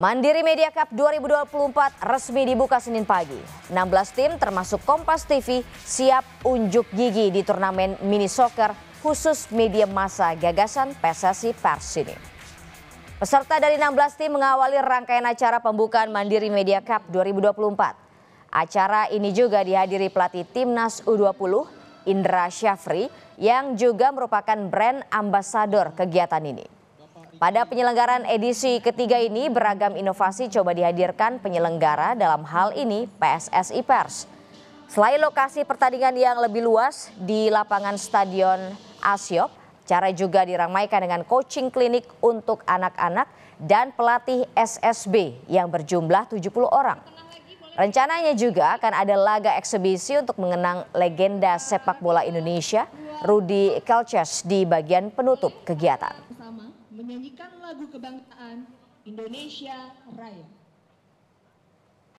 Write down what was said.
Mandiri Media Cup 2024 resmi dibuka Senin pagi. 16 tim termasuk Kompas TV siap unjuk gigi di turnamen mini soccer khusus media massa gagasan PSSI Persini. Peserta dari 16 tim mengawali rangkaian acara pembukaan Mandiri Media Cup 2024. Acara ini juga dihadiri pelatih Timnas U20 Indra Syafri yang juga merupakan brand ambasador kegiatan ini. Pada penyelenggaran edisi ketiga ini, beragam inovasi coba dihadirkan penyelenggara dalam hal ini PSSI Pers. Selain lokasi pertandingan yang lebih luas di lapangan Stadion Asiop, cara juga diramaikan dengan coaching klinik untuk anak-anak dan pelatih SSB yang berjumlah 70 orang. Rencananya juga akan ada laga eksebisi untuk mengenang legenda sepak bola Indonesia, Rudy Kalces di bagian penutup kegiatan menyanyikan lagu kebangsaan Indonesia Raya.